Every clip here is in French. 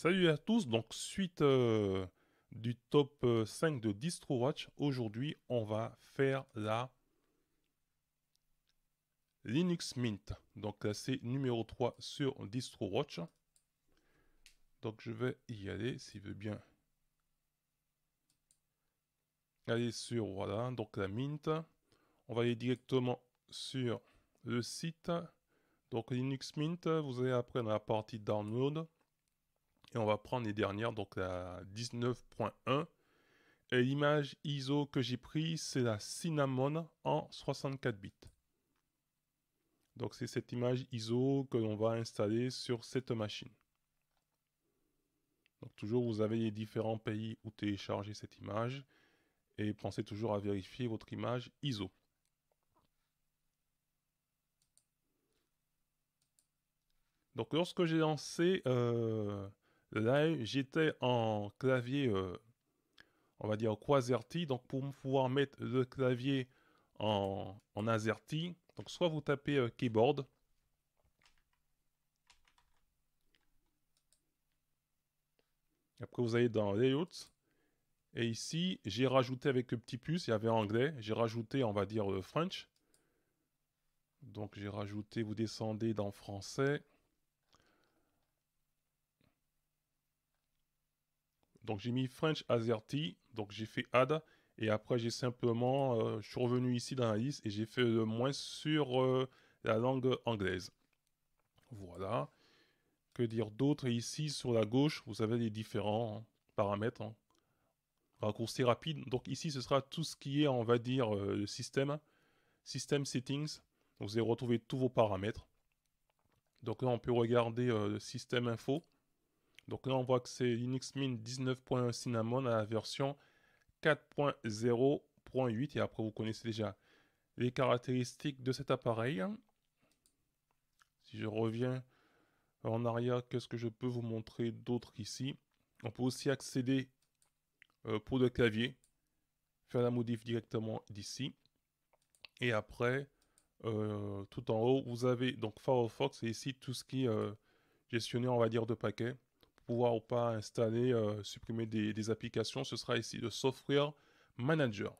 Salut à tous, donc suite euh, du top 5 euh, de DistroWatch, aujourd'hui on va faire la Linux Mint, donc classée numéro 3 sur DistroWatch. Donc je vais y aller s'il veut bien. Allez sur, voilà, donc la Mint. On va aller directement sur le site. Donc Linux Mint, vous allez apprendre la partie Download. Et on va prendre les dernières, donc la 19.1. Et l'image ISO que j'ai prise, c'est la Cinnamon en 64 bits. Donc c'est cette image ISO que l'on va installer sur cette machine. Donc toujours, vous avez les différents pays où télécharger cette image. Et pensez toujours à vérifier votre image ISO. Donc lorsque j'ai lancé euh, Là, j'étais en clavier, euh, on va dire QWERTY. Donc, pour pouvoir mettre le clavier en, en AZERTY, donc soit vous tapez euh, keyboard. Après, vous allez dans Layouts. Et ici, j'ai rajouté avec le petit plus, il y avait anglais. J'ai rajouté, on va dire, euh, French. Donc, j'ai rajouté, vous descendez dans français. Donc j'ai mis French Azerty, donc j'ai fait add, et après j'ai simplement, euh, je suis revenu ici dans la liste et j'ai fait le moins sur euh, la langue anglaise. Voilà. Que dire d'autre ici sur la gauche, vous avez les différents hein, paramètres. Hein. Raccourci rapide. Donc ici ce sera tout ce qui est, on va dire, euh, le système. System settings. Vous allez retrouver tous vos paramètres. Donc là on peut regarder le système info. Donc là, on voit que c'est Linux Mint 19.1 Cinnamon à la version 4.0.8. Et après, vous connaissez déjà les caractéristiques de cet appareil. Si je reviens en arrière, qu'est-ce que je peux vous montrer d'autre ici On peut aussi accéder euh, pour le clavier, faire la modif directement d'ici. Et après, euh, tout en haut, vous avez donc Firefox et ici tout ce qui est euh, gestionnaire, on va dire, de paquets pouvoir ou pas installer, euh, supprimer des, applications, ce sera ici le Software Manager.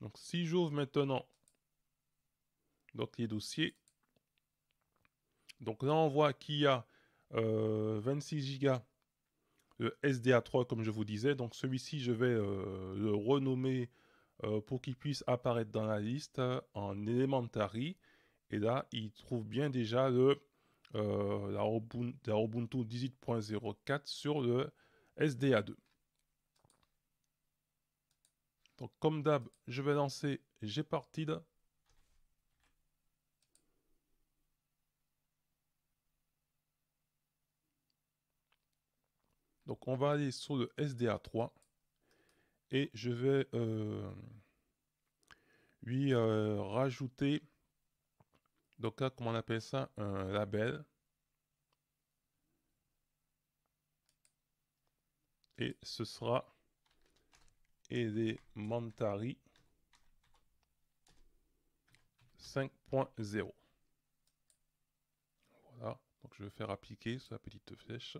Donc si j'ouvre maintenant donc, les dossiers, donc là on voit qu'il y a 26 euh, Go de SDA3 comme je vous disais. Donc celui-ci je vais euh, le renommer pour qu'il puisse apparaître dans la liste en Elementary. Et là il trouve bien déjà le euh, la Ubuntu 18.04 sur le SDA2. Donc comme d'hab, je vais lancer Gparted. Donc on va aller sur le SDA3 et je vais euh, lui euh, rajouter donc là, comment on appelle ça Un label. Et ce sera Elementary 5.0. Voilà. Donc je vais faire appliquer sur la petite flèche.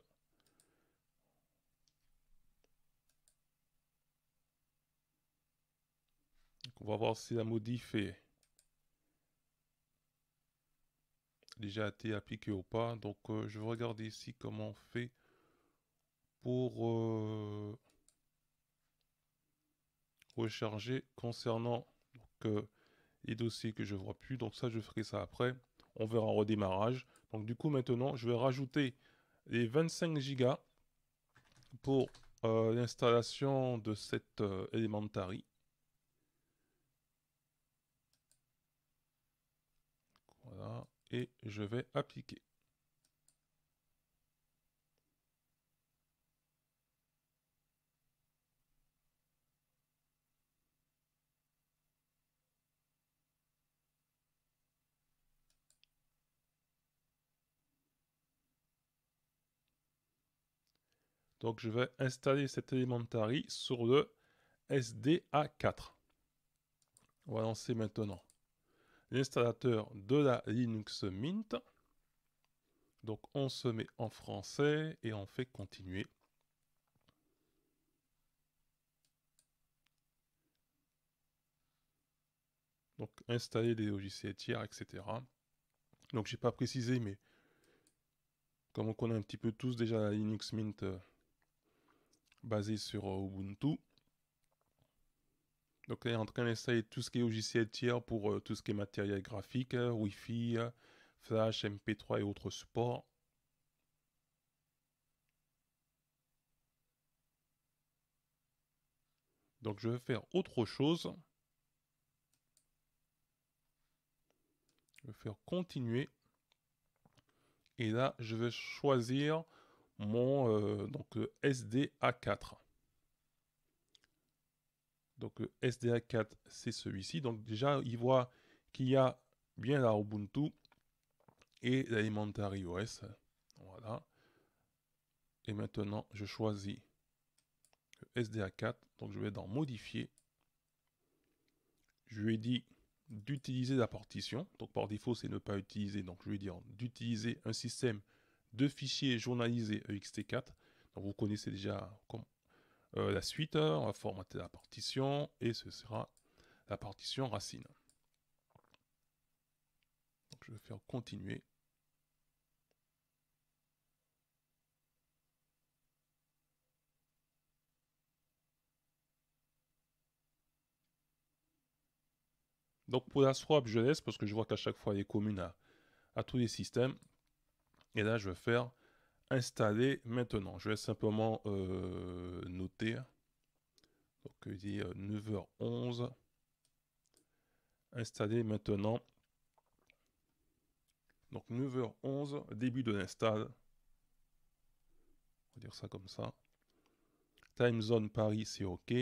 on va voir si la modif est déjà été appliqué ou pas. Donc euh, je vais regarder ici comment on fait pour euh, recharger concernant euh, les dossiers que je vois plus. Donc ça je ferai ça après. On verra en redémarrage. Donc du coup maintenant je vais rajouter les 25 gigas pour l'installation de cette Elementary. Voilà et je vais appliquer. Donc je vais installer cet Elementary sur le SDA4. On va lancer maintenant l'installateur de la Linux Mint. Donc on se met en français et on fait continuer. Donc installer des logiciels tiers, etc. Donc j'ai pas précisé, mais comme on connaît un petit peu tous déjà la Linux Mint euh, basée sur euh, Ubuntu, donc là, il est en train d'installer tout ce qui est logiciel tiers pour euh, tout ce qui est matériel graphique, euh, Wi-Fi, euh, Flash, MP3 et autres supports. Donc je vais faire autre chose. Je vais faire continuer. Et là, je vais choisir mon donc, SDA4. Donc euh, SDA4, c'est celui-ci. Donc déjà, il voit qu'il y a bien la Ubuntu et l'Elementary OS. Voilà. Et maintenant, je choisis le SDA4. Donc je vais dans Modifier. Je lui ai dit d'utiliser la partition. Donc par défaut, c'est ne pas utiliser. Donc je vais dire d'utiliser un système de fichiers journalisés EXT4. Donc vous connaissez déjà, comme euh, la suite, hein, on va formater la partition et ce sera la partition racine. je vais faire continuer. Donc pour la swap, je laisse parce que je vois qu'à chaque fois, elle est commune à tous les systèmes. Et là, je vais faire installer maintenant. Je vais simplement euh, noter. Donc, il dit 9h11. Euh, installer maintenant. Donc, 9h11, début de l'install. On va dire ça comme ça. Time zone Paris, c'est OK.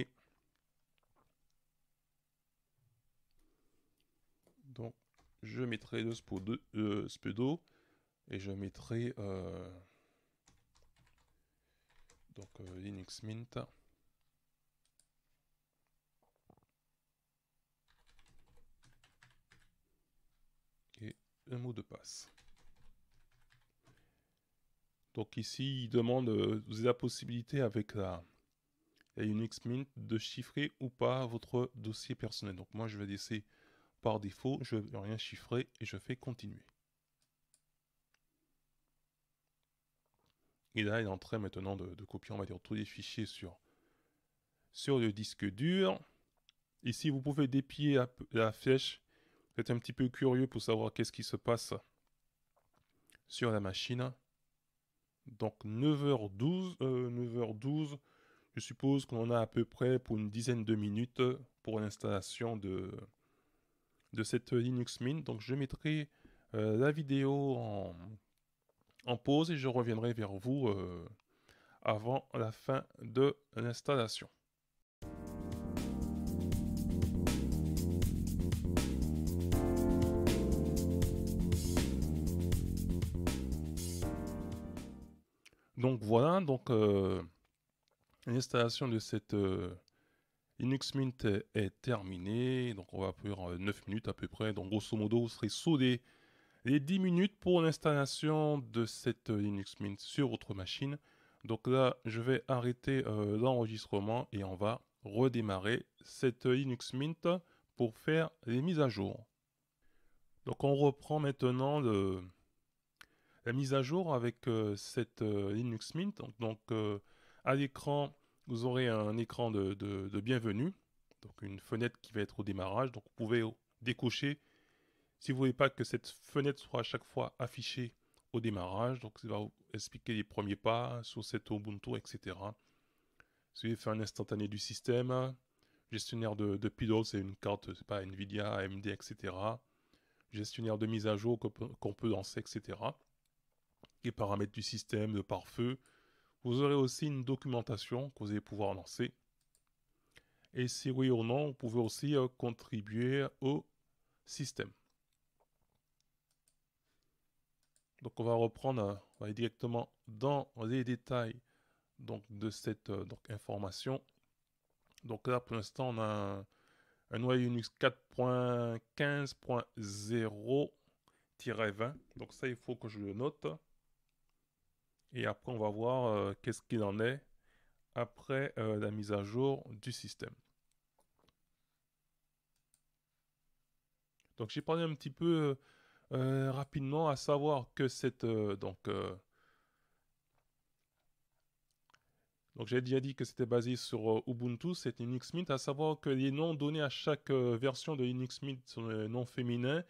Donc, je mettrai le euh, Spudo, de et je mettrai donc euh, Linux Mint. Et un mot de passe. Donc ici, il demande, euh, vous avez la possibilité avec la, Linux Mint de chiffrer ou pas votre dossier personnel. Donc moi, je vais laisser par défaut, je ne vais rien chiffrer et je fais continuer. Et là, il est en train maintenant de, copier, on va dire, tous les fichiers sur, sur le disque dur. Ici, vous pouvez déplier la, flèche. Vous êtes un petit peu curieux pour savoir qu'est-ce qui se passe sur la machine. Donc 9h12, 9h12 euh, je suppose qu'on a à peu près pour une dizaine de minutes pour l'installation de, de cette Linux Mint. Donc je mettrai euh, la vidéo en, en pause et je reviendrai vers vous euh, avant la fin de l'installation. Donc voilà, donc euh, l'installation de cette euh, Linux Mint est, terminée. Donc on va prendre 9 minutes à peu près. Donc grosso modo, vous serez soudé les 10 minutes pour l'installation de cette euh, Linux Mint sur votre machine. Donc là, je vais arrêter euh, l'enregistrement et on va redémarrer cette euh, Linux Mint pour faire les mises à jour. Donc on reprend maintenant la mise à jour avec cette Linux Mint. Donc, à l'écran, vous aurez un écran de, de bienvenue, donc une fenêtre qui va être au démarrage. Donc vous pouvez décocher si vous ne voulez pas que cette fenêtre soit à chaque fois affichée au démarrage, donc ça va vous expliquer les premiers pas sur cet Ubuntu, etc. Si vous voulez faire un instantané du système, gestionnaire de, de c'est une carte, c'est pas Nvidia, AMD, etc. Gestionnaire de mise à jour qu'on peut, lancer, etc. Les paramètres du système, le pare-feu. Vous aurez aussi une documentation que vous allez pouvoir lancer. Et si oui ou non, vous pouvez aussi euh, contribuer au système. Donc on va reprendre, euh, on va directement dans les détails donc, de cette euh, information. Donc là pour l'instant on a un, un noyau Unix 4.15.0-20. Donc ça il faut que je le note. Et après on va voir euh, qu'est-ce qu'il en est après la mise à jour du système. Donc j'ai parlé un petit peu... Euh, rapidement, à savoir que cette euh, donc euh, donc j'ai déjà dit que c'était basé sur Ubuntu, c'est Linux Mint. À savoir que les noms donnés à chaque version de Linux Mint sont des noms féminins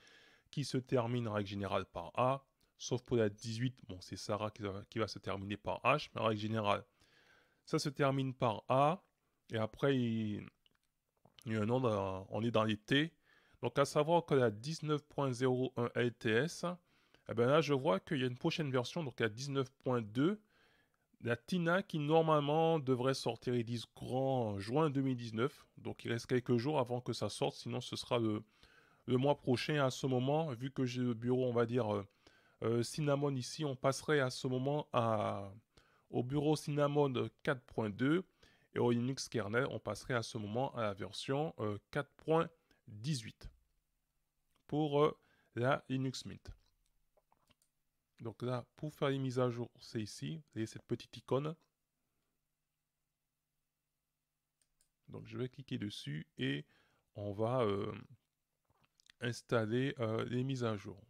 qui se terminent en règle générale par A, sauf pour la 18. Bon, c'est Sarah qui va, qui va, se terminer par H, mais en règle générale, ça se termine par A. Et après, il, il y a un nom, on est dans les T. Donc à savoir que la 19.01 LTS, eh ben là je vois qu'il y a une prochaine version, donc la 19.2, la Tina qui normalement devrait sortir, ils disent grand juin 2019, donc il reste quelques jours avant que ça sorte, sinon ce sera le, mois prochain à ce moment, vu que j'ai le bureau, on va dire, euh, euh, Cinnamon ici, on passerait à ce moment à, au bureau Cinnamon 4.2 et au Linux kernel, on passerait à ce moment à la version 4.18. Euh, pour euh, la Linux Mint. Donc là, pour faire les mises à jour, c'est ici. Vous voyez cette petite icône. Donc je vais cliquer dessus et on va euh, installer euh, les mises à jour.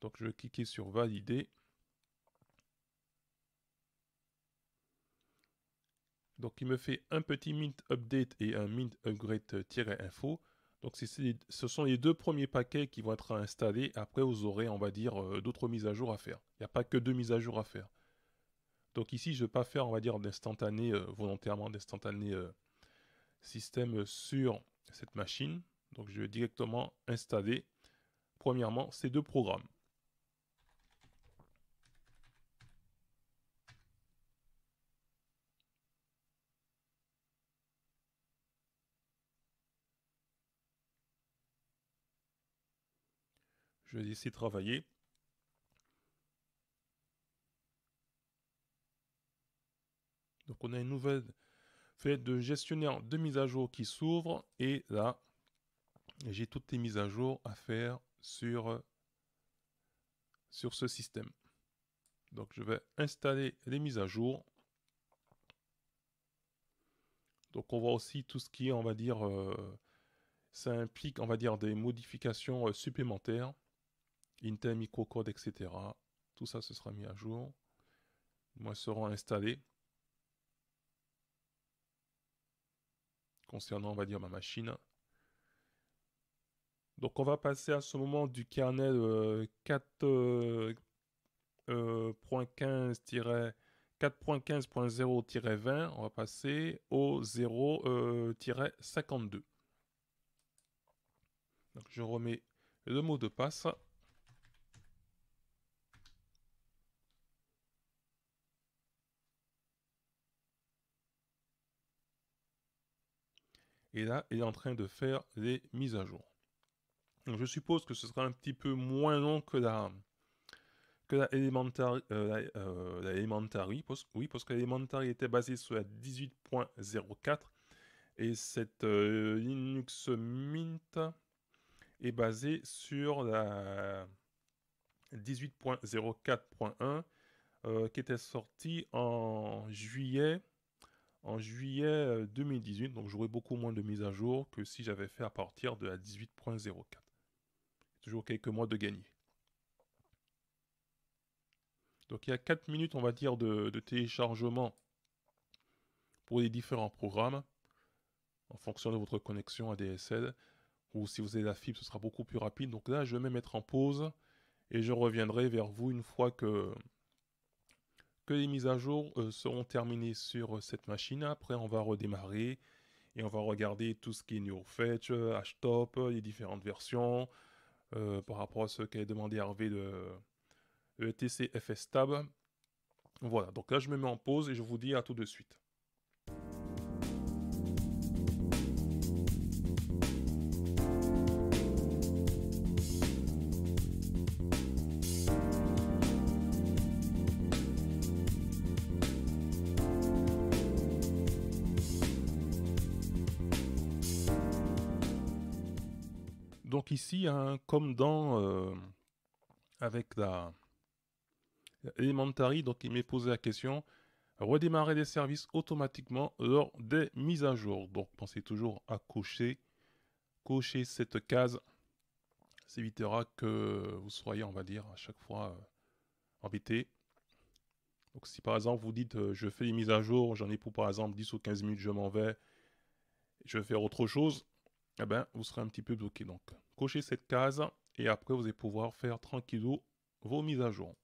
Donc je vais cliquer sur valider. Donc il me fait un petit mint update et un mint upgrade-info. Donc ce sont les deux premiers paquets qui vont être installés. Après, vous aurez, on va dire, euh, d'autres mises à jour à faire. Il n'y a pas que deux mises à jour à faire. Donc ici, je ne vais pas faire, on va dire, d'instantané, euh, volontairement d'instantané euh, système sur cette machine. Donc je vais directement installer, premièrement, ces deux programmes. Je vais essayer de travailler. Donc on a une nouvelle fenêtre de gestionnaire de mise à jour qui s'ouvre. Et là, j'ai toutes les mises à jour à faire sur, sur ce système. Donc je vais installer les mises à jour. Donc on voit aussi tout ce qui on va dire, euh, ça implique, on va dire, des modifications euh, supplémentaires. Intel Microcode, etc. Tout ça, ce sera mis à jour. Moi, seront installés concernant, on va dire, ma machine. Donc, on va passer à ce moment du kernel euh, 4.15-4.15.0-20. Euh, euh, on va passer au 0-52. Euh, je remets le mot de passe. et là il est en train de faire les mises à jour. je suppose que ce sera un petit peu moins long que la que la Elementary, euh, euh, la, elementary oui, parce que l'Elementary était basée sur la 18.04 et cette euh, Linux Mint est basée sur la 18.04.1 qui était sortie en juillet en juillet 2018, euh, donc j'aurai beaucoup moins de mises à jour que si j'avais fait à partir de la 18.04. Toujours quelques mois de gagner. Donc il y a 4 minutes, on va dire, de, téléchargement pour les différents programmes, en fonction de votre connexion à DSL. ou si vous avez la fibre, ce sera beaucoup plus rapide. Donc là, je vais mettre en pause et je reviendrai vers vous une fois que, que les mises à jour euh, seront terminées sur euh, cette machine. Après, on va redémarrer et on va regarder tout ce qui est New Fetch, HTOP, euh, les différentes versions, par rapport à ce qu'a demandé Harvey de ETC FS Tab. Voilà, donc là, je me mets en pause et je vous dis à tout de suite. donc ici, comme dans euh, avec la, donc il m'est posé la question redémarrer des services automatiquement lors des mises à jour. Donc pensez toujours à cocher, cocher cette case. Ça évitera que vous soyez, on va dire, à chaque fois euh, embêté. Donc si par exemple vous dites euh, je fais les mises à jour, j'en ai pour par exemple 10 ou 15 minutes, je m'en vais, je vais faire autre chose, eh ben, vous serez un petit peu bloqué. Donc, cochez cette case et après, vous allez pouvoir faire tranquillou vos mises à jour.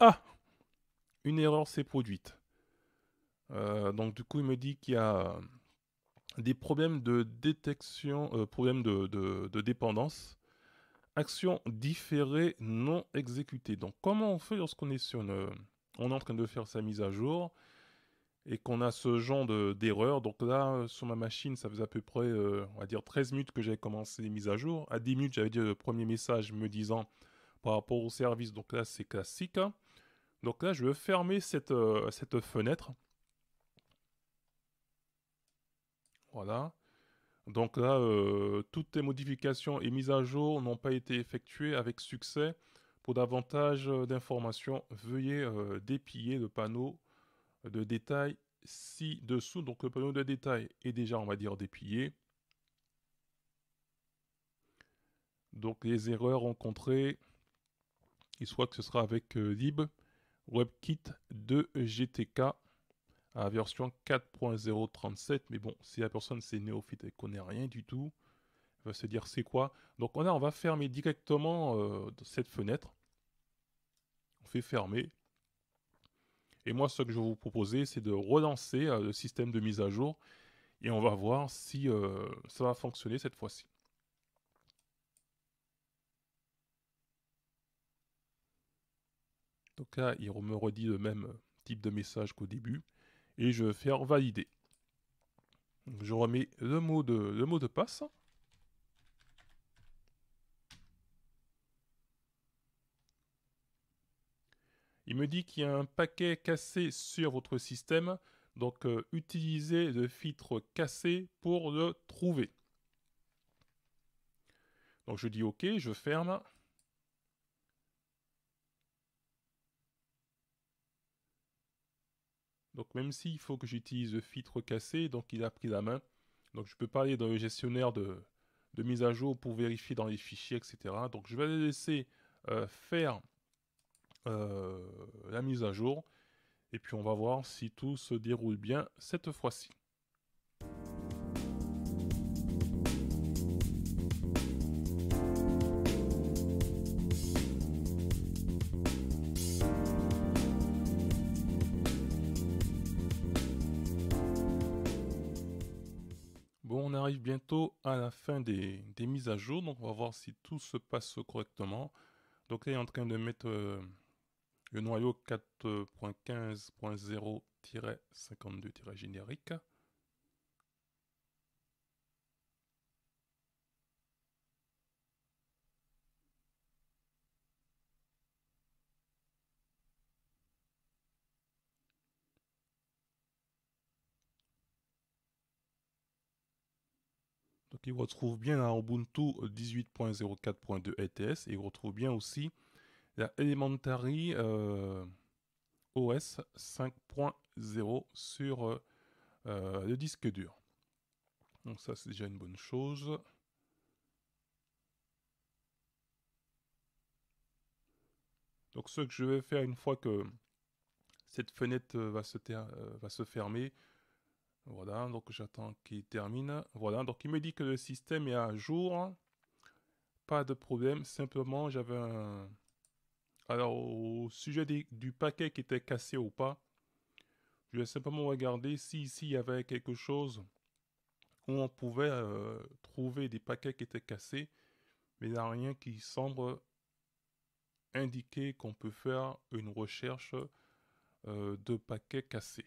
Ah Une erreur s'est produite. Euh, donc du coup, il me dit qu'il y a des problèmes de détection, euh, problèmes de, dépendance, actions différée non exécutée. Donc comment on fait lorsqu'on est sur euh, on est en train de faire sa mise à jour et qu'on a ce genre d'erreur. Donc là, sur ma machine, ça faisait à peu près, euh, on va dire, 13 minutes que j'avais commencé les mises à jour. À 10 minutes, j'avais dit le premier message me disant par rapport au service. Donc là, c'est classique. Hein. Donc là, je vais fermer cette, cette fenêtre Voilà. Donc là, euh, toutes les modifications et mises à jour n'ont pas été effectuées avec succès. Pour davantage euh, d'informations, veuillez euh, dépiller le panneau de détails ci-dessous. Donc le panneau de détails est déjà, on va dire, dépillé. Donc les erreurs rencontrées, il soit que ce sera avec Libre webkit de GTK version 4.037. Mais bon, si la personne c'est néophyte et connaît rien du tout, va se dire c'est quoi. Donc on, on va fermer directement euh, cette fenêtre. On fait fermer. Et moi, ce que je vais vous proposer, c'est de relancer euh, le système de mise à jour. Et on va voir si euh, ça va fonctionner cette fois-ci. Donc là, il me redit le même type de message qu'au début et je vais faire valider. je remets le mot de, passe. Il me dit qu'il y a un paquet cassé sur votre système, donc euh, utilisez le filtre cassé pour le trouver. Donc je dis OK, je ferme. Donc même s'il faut que j'utilise le filtre cassé, donc il a pris la main. Donc je peux parler aller dans le gestionnaire de, mise à jour pour vérifier dans les fichiers, etc. Donc je vais le laisser euh, faire euh, la mise à jour. Et puis on va voir si tout se déroule bien cette fois-ci. Bon, on arrive bientôt à la fin des, mises à jour, donc on va voir si tout se passe correctement. Donc là, il est en train de mettre euh, le noyau 4.15.0-52-générique. Il retrouve bien un Ubuntu 18.04.2 ETS et retrouve bien aussi la Elementary euh, OS 5.0 sur euh, euh, le disque dur. Donc ça c'est déjà une bonne chose. Donc ce que je vais faire une fois que cette fenêtre va se, va se fermer, voilà, donc j'attends qu'il termine. Voilà, donc il me dit que le système est à jour. Pas de problème, simplement j'avais un... Alors, au sujet du paquet qui était cassé ou pas, je vais simplement regarder si ici il y avait quelque chose où on pouvait euh, trouver des paquets qui étaient cassés, mais il n'y a rien qui semble indiquer qu'on peut faire une recherche euh, de paquets cassés.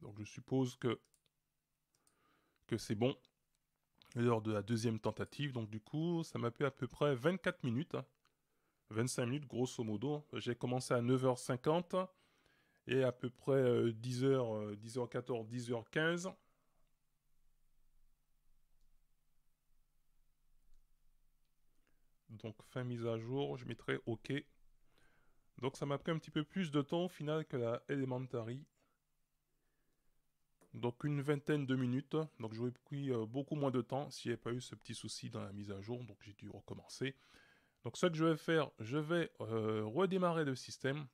Donc je suppose que, c'est bon. Lors de la deuxième tentative, donc du coup, ça m'a pris à peu près 24 minutes. 25 hein. minutes, grosso modo. J'ai commencé à 9h50 et à peu près 10h, 10h14, 10h15. Donc fin mise à jour, je mettrai OK. Donc ça m'a pris un petit peu plus de temps au final que la Elementary donc une vingtaine de minutes. Donc j'aurais pris euh, beaucoup moins de temps s'il n'y avait pas eu ce petit souci dans la mise à jour, donc j'ai dû recommencer. Donc ce que je vais faire, je vais euh, redémarrer le système.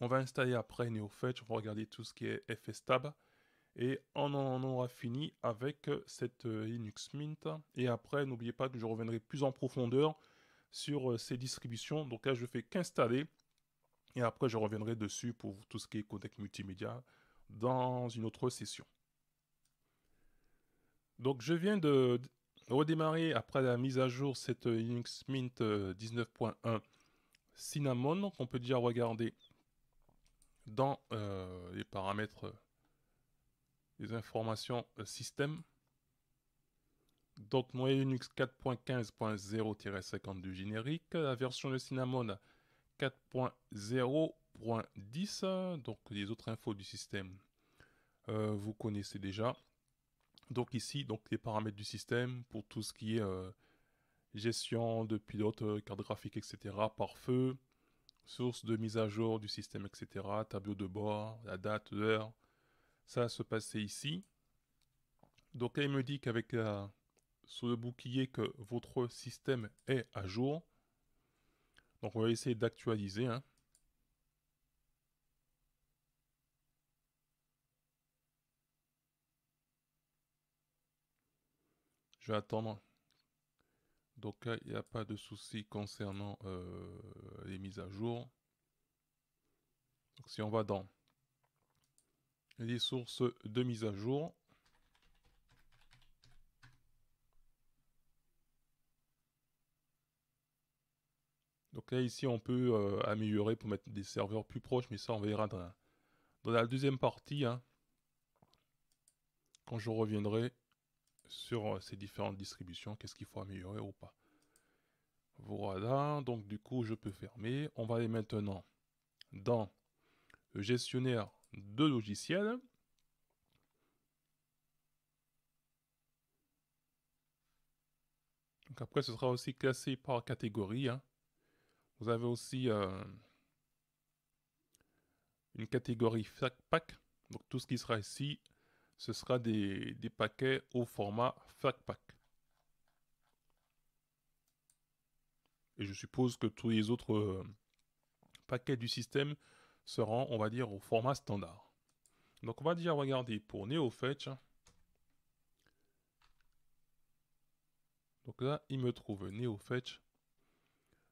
On va installer après NeoFetch, on va regarder tout ce qui est FSTab. Et on en aura fini avec euh, cette Linux Mint. Et après, n'oubliez pas que je reviendrai plus en profondeur sur ces distributions. Donc là, je fais qu'installer. Et après, je reviendrai dessus pour tout ce qui est codec multimédia, dans une autre session. Donc je viens de redémarrer après la mise à jour cette Linux Mint 19.1 euh, Cinnamon qu'on peut déjà regarder dans euh, les paramètres euh, Les informations système. Donc mon Linux 4150 52 générique, la version de Cinnamon 4.0 10, Donc les autres infos du système, euh, vous connaissez déjà. Donc ici, donc les paramètres du système pour tout ce qui est euh, gestion de pilote, euh, carte graphique, etc. Par feu, source de mise à jour du système, etc. Tableau de bord, la date, l'heure. Ça se passait ici. Donc il me dit qu'avec le bouclier que votre système est à jour. Donc on va essayer d'actualiser. Hein. attendre. Donc il n'y a pas de souci concernant euh, les mises à jour. Donc si on va dans les sources de mise à jour, Donc là, ici, on peut euh, améliorer pour mettre des serveurs plus proches, mais ça, on verra dans la, deuxième partie. Hein, quand je reviendrai sur euh, ces différentes distributions, qu'est-ce qu'il faut améliorer ou pas. Voilà, donc du coup, je peux fermer. On va aller maintenant dans le gestionnaire de logiciels. après, ce sera aussi classé par catégorie. Hein. Vous avez aussi euh, une catégorie pack. Donc tout ce qui sera ici ce sera des, paquets au format FACPAC. Et je suppose que tous les autres euh, paquets du système seront, on va dire, au format standard. Donc on va déjà regarder pour NeoFetch, donc là, il me trouve NeoFetch.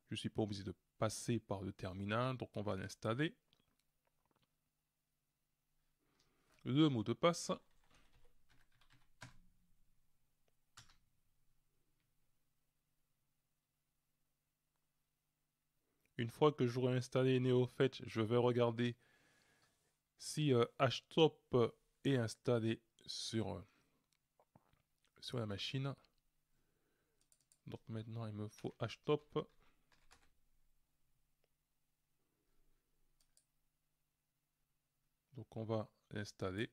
Je ne suis pas obligé de passer par le terminal, donc on va l'installer. Le mot de passe. Une fois que j'aurai installé NeoFetch, je vais regarder si euh, HTOP euh, est installé sur, euh, sur la machine. Donc maintenant, il me faut HTOP. Donc on va l'installer.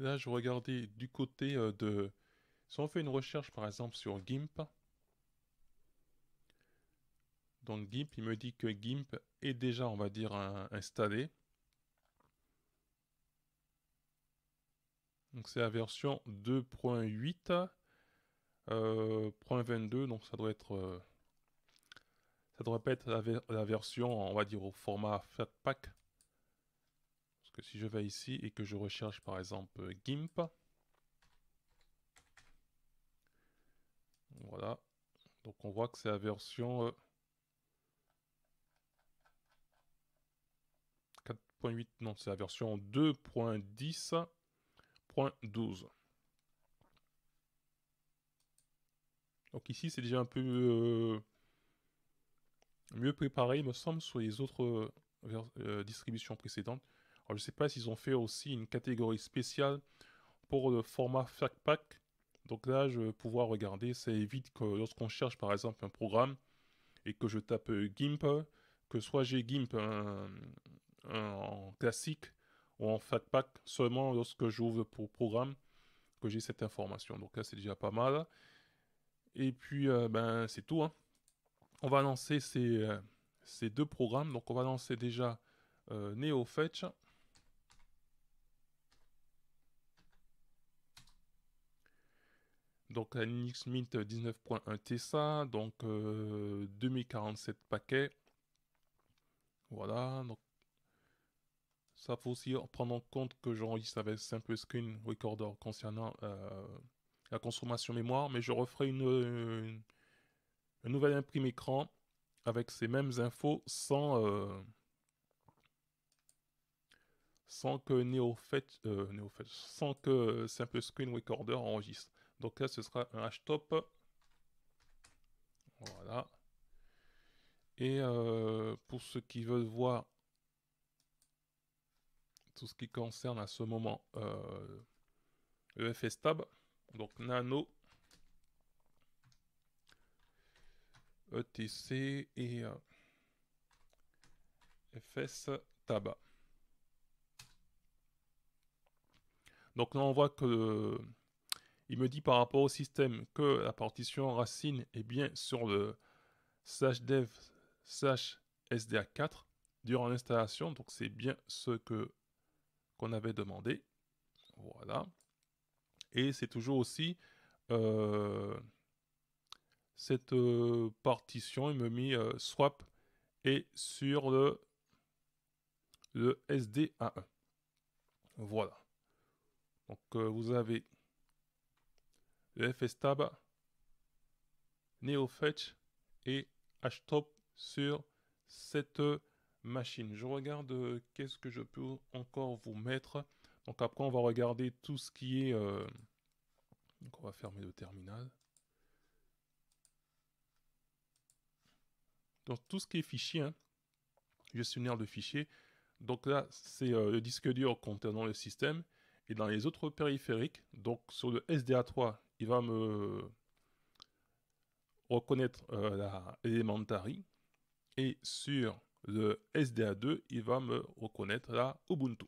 Là, je regardais du côté euh, de... Si on fait une recherche, par exemple, sur GIMP, donc GIMP, il me dit que GIMP est déjà, on va dire, installé. Donc c'est la version 2.8.22, euh, donc ça doit être... Euh, ça devrait pas être la, version, on va dire, au format Fatpak si je vais ici et que je recherche par exemple euh, GIMP, voilà, donc on voit que c'est la version 4.8, euh, non c'est la version 2.10.12. Donc ici c'est déjà un peu euh, mieux préparé il me semble sur les autres distributions précédentes je ne sais pas s'ils ont fait aussi une catégorie spéciale pour le format FATPACK. Donc là, je vais pouvoir regarder. Ça évite que lorsqu'on cherche par exemple un programme et que je tape GIMP, que soit j'ai GIMP en classique ou en FATPACK seulement lorsque j'ouvre pour programme que j'ai cette information. Donc là, c'est déjà pas mal. Et puis, euh, ben, c'est tout. Hein. On va lancer euh, ces, deux programmes. Donc, on va lancer déjà euh, NeoFetch. Donc la Linux Mint 19.1 Tessa, donc 2047 euh, paquets. Voilà, donc ça faut aussi prendre en compte que j'enregistre avec Simple Screen Recorder concernant euh, la consommation mémoire, mais je referai une, euh, nouvel nouvelle imprime écran avec ces mêmes infos sans, sans que sans que Simple Screen Recorder enregistre. Donc là, ce sera un top Voilà. Et euh, pour ceux qui veulent voir tout ce qui concerne à ce moment euh, EFS tab, donc nano, ETC et EFS euh, FS tab. Donc là, on voit que il me dit par rapport au système que la partition racine est bien sur le dev slash SDA4 durant l'installation. Donc c'est bien ce que qu'on avait demandé. Voilà. Et c'est toujours aussi euh, cette euh, partition, il me met euh, swap et sur le, le SDA1. Voilà. Donc vous avez le NeoFetch et HTOP sur cette machine. Je regarde euh, qu'est-ce que je peux encore vous mettre. Donc après, on va regarder tout ce qui est... Euh, donc on va fermer le terminal. Donc tout ce qui est fichier, hein, gestionnaire de fichiers. Donc là, c'est euh, le disque dur contenant le système. Et dans les autres périphériques, donc sur le SDA3, il va me reconnaître euh, la Elementary et sur le SDA2, il va me reconnaître la Ubuntu.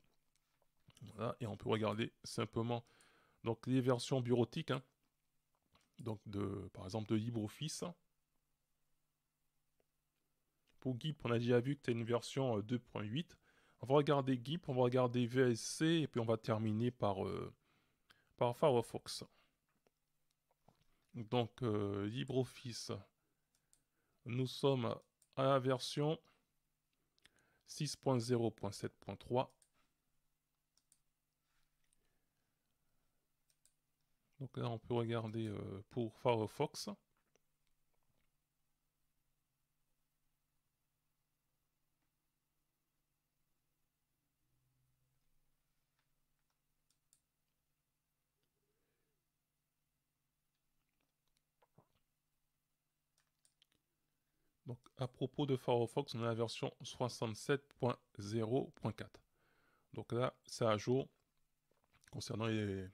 et on peut regarder simplement donc les versions bureautiques, hein. donc de, par exemple de LibreOffice. Pour GIP, on a déjà vu que tu une version 2.8. Euh, on va regarder GIP, on va regarder VSC, et puis on va terminer par, euh, par Firefox. Donc, euh, LibreOffice, nous sommes à la version 6.0.7.3. Donc là, on peut regarder euh, pour Firefox. à propos de Firefox, on a la version 67.0.4. Donc là, c'est à jour concernant les,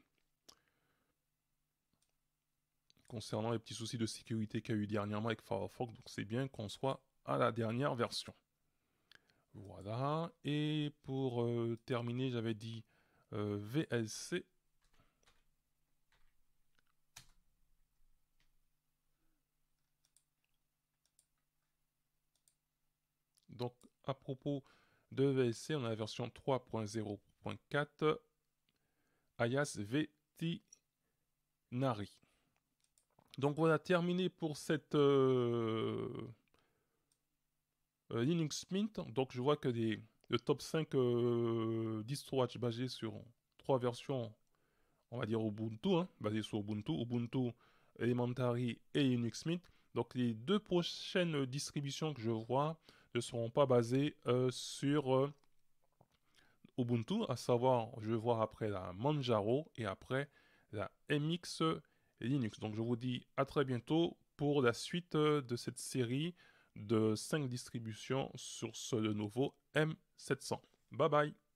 concernant les petits soucis de sécurité qu'il y a eu dernièrement avec Firefox. Donc c'est bien qu'on soit à la dernière version. Voilà. Et pour euh, terminer, j'avais dit euh, VLC Donc, à propos de VSC, on a la version 3.0.4 Ayas nari Donc voilà, terminé pour cette euh, euh, Linux Mint. Donc je vois que des le top 5 euh, distrowatch basé sur trois versions, on va dire Ubuntu, hein, basé sur Ubuntu, Ubuntu Elementary et Linux Mint. Donc les deux prochaines distributions que je vois, ne seront pas basés euh, sur euh, Ubuntu, à savoir, je vais voir après la Manjaro et après la MX Linux. Donc je vous dis à très bientôt pour la suite euh, de cette série de 5 distributions sur ce nouveau M700. Bye bye